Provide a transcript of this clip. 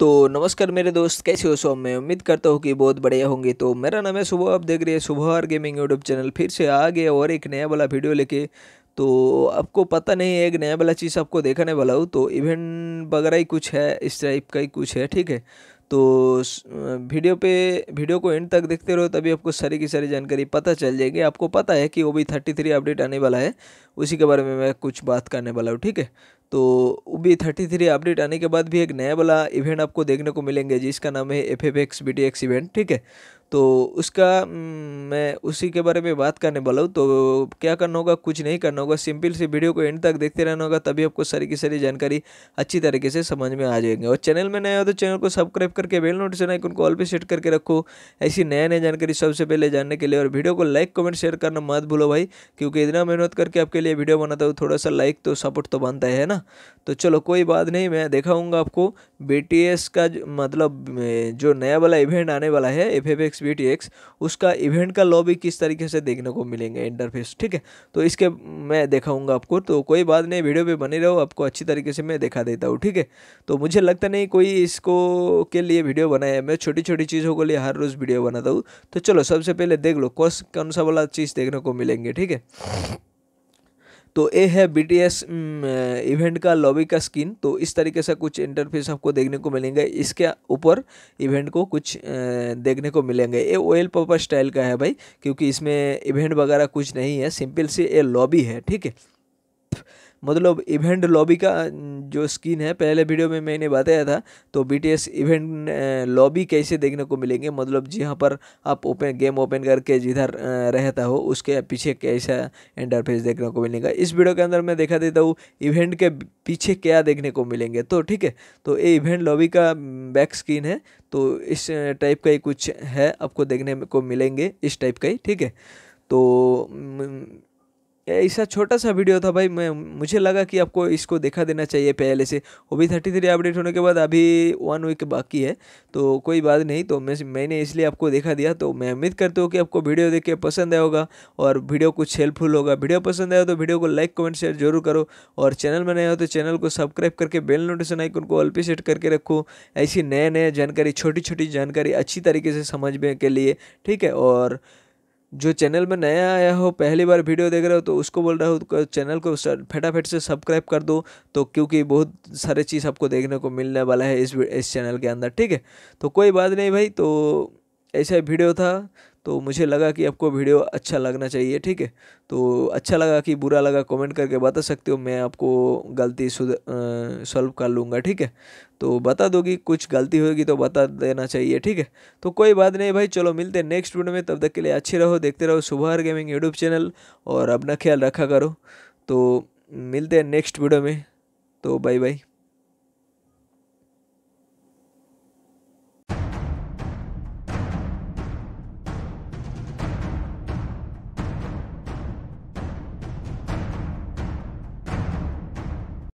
तो नमस्कार मेरे दोस्त कैसे हो सो मैं उम्मीद करता हूँ कि बहुत बढ़िया होंगे तो मेरा नाम है सुबह आप देख रहे हैं सुबह और गेमिंग यूट्यूब चैनल फिर से आ गया और एक नया वाला वीडियो लेके तो आपको पता नहीं है एक नया वाला चीज़ आपको देखने वाला हूँ तो इवेंट वगैरह ही कुछ है इस टाइप का ही कुछ है ठीक है तो वीडियो पे वीडियो को एंड तक देखते रहो तभी आपको सारी की सारी जानकारी पता चल जाएगी आपको पता है कि वो भी थर्टी थ्री अपडेट आने वाला है उसी के बारे में मैं कुछ बात करने वाला हूँ ठीक है तो वो भी थर्टी थ्री अपडेट आने के बाद भी एक नया वाला इवेंट आपको देखने को मिलेंगे जिसका नाम है F F X B T X event ठीक है तो उसका हम्म, मैं उसी के बारे में बात करने वाला हूँ तो क्या करना होगा कुछ नहीं करना होगा सिंपल से वीडियो को एंड तक देखते रहना होगा तभी आपको सारी की सारी जानकारी अच्छी तरीके से समझ में आ जाएंगे और चैनल में नया हो तो चैनल को सब्सक्राइब करके बेल नोटिफिकेशन आइकन को ऑल पे सेट करके रखो ऐसी नया नया जानकारी सबसे पहले जानने के लिए और वीडियो को लाइक कमेंट शेयर करना मत भूलो भाई क्योंकि इतना मेहनत करके आपके लिए वीडियो बनाता हूँ थोड़ा सा लाइक तो सपोर्ट तो बनता है ना तो चलो कोई बात नहीं मैं दिखाऊंगा आपको बी का मतलब जो नया वाला इवेंट आने वाला है F X B T X उसका इवेंट का लॉबी किस तरीके से देखने को मिलेंगे इंटरफेस ठीक है तो इसके मैं दिखाऊंगा आपको तो कोई बात नहीं वीडियो पे बने रहो आपको अच्छी तरीके से मैं दिखा देता हूँ ठीक है तो मुझे लगता नहीं कोई इसको के लिए वीडियो बनाया मैं छोटी छोटी चीज़ों के लिए हर रोज़ वीडियो बनाता हूँ तो चलो सबसे पहले देख लो कौन सा वाला चीज़ देखने को मिलेंगे ठीक है तो ये है बी इवेंट का लॉबी का स्किन तो इस तरीके से कुछ इंटरफेस आपको देखने को मिलेंगे इसके ऊपर इवेंट को कुछ देखने को मिलेंगे ये ऑयल पर्पज स्टाइल का है भाई क्योंकि इसमें इवेंट वगैरह कुछ नहीं है सिंपल सी ये लॉबी है ठीक है मतलब इवेंट लॉबी का जो स्किन है पहले वीडियो में मैंने बताया था तो बीटीएस इवेंट लॉबी कैसे देखने को मिलेंगे मतलब जहाँ पर आप ओपन गेम ओपन करके जिधर रहता हो उसके पीछे कैसा इंटरफेस देखने को मिलेगा इस वीडियो के अंदर मैं देखा देता हूँ इवेंट के पीछे क्या देखने को मिलेंगे तो ठीक है तो ये इवेंट लॉबी का बैक स्क्रीन है तो इस टाइप का ही कुछ है आपको देखने को मिलेंगे इस टाइप का ही ठीक है तो ऐसा छोटा सा वीडियो था भाई मैं मुझे लगा कि आपको इसको देखा देना चाहिए पहले से वो भी थर्टी थ्री अपडेट होने के बाद अभी वन वीक बाकी है तो कोई बात नहीं तो मैं मैंने इसलिए आपको देखा दिया तो मैं उम्मीद करता हूँ कि आपको वीडियो देख के पसंद आया होगा और वीडियो कुछ हेल्पफुल होगा वीडियो पसंद आया तो वीडियो को लाइक कमेंट शेयर जरूर करो और चैनल में नए हो तो चैनल को सब्सक्राइब करके बेल नोटिफिकेशन आइकन को ऑल पे सेट करके रखो ऐसी नए नए जानकारी छोटी छोटी जानकारी अच्छी तरीके से समझने के लिए ठीक है और जो चैनल में नया आया हो पहली बार वीडियो देख रहे हो तो उसको बोल रहा हूँ तो चैनल को फटाफट से सब्सक्राइब कर दो तो क्योंकि बहुत सारे चीज़ आपको देखने को मिलने वाला है इस इस चैनल के अंदर ठीक है तो कोई बात नहीं भाई तो ऐसा वीडियो था तो मुझे लगा कि आपको वीडियो अच्छा लगना चाहिए ठीक है तो अच्छा लगा कि बुरा लगा कमेंट करके बता सकते हो मैं आपको गलती सॉल्व कर लूँगा ठीक है तो बता दोगी कुछ गलती होगी तो बता देना चाहिए ठीक है तो कोई बात नहीं भाई चलो मिलते हैं नेक्स्ट वीडियो में तब तक के लिए अच्छे रहो देखते रहो सुबह गेमिंग यूट्यूब चैनल और अपना ख्याल रखा करो तो मिलते हैं नेक्स्ट वीडियो में तो बाय बाय